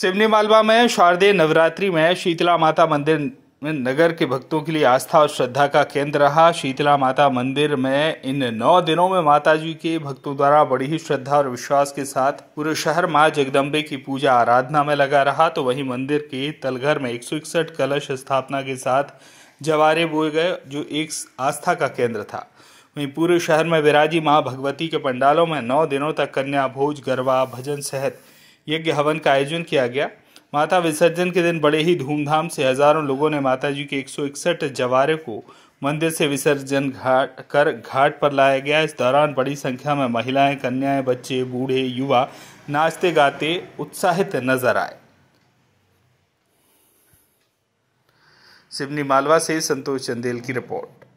सिवनी मालवा में शारदीय नवरात्रि में शीतला माता मंदिर में नगर के भक्तों के लिए आस्था और श्रद्धा का केंद्र रहा शीतला माता मंदिर में इन नौ दिनों में माता जी के भक्तों द्वारा बड़ी ही श्रद्धा और विश्वास के साथ पूरे शहर माँ जगदम्बे की पूजा आराधना में लगा रहा तो वहीं मंदिर के तलघर में एक कलश स्थापना के साथ जवारे बोए गए जो एक आस्था का केंद्र था वहीं पूरे शहर में विराजी माँ भगवती के पंडालों में नौ दिनों तक कन्या भोज गरबा भजन सहित यज्ञ हवन का आयोजन किया गया माता विसर्जन के दिन बड़े ही धूमधाम से हजारों लोगों ने माता जी के एक जवारे को मंदिर से विसर्जन घाट कर घाट पर लाया गया इस दौरान बड़ी संख्या में महिलाएं कन्याएं बच्चे बूढ़े युवा नाचते गाते उत्साहित नजर आए सिवनी मालवा से संतोष चंदेल की रिपोर्ट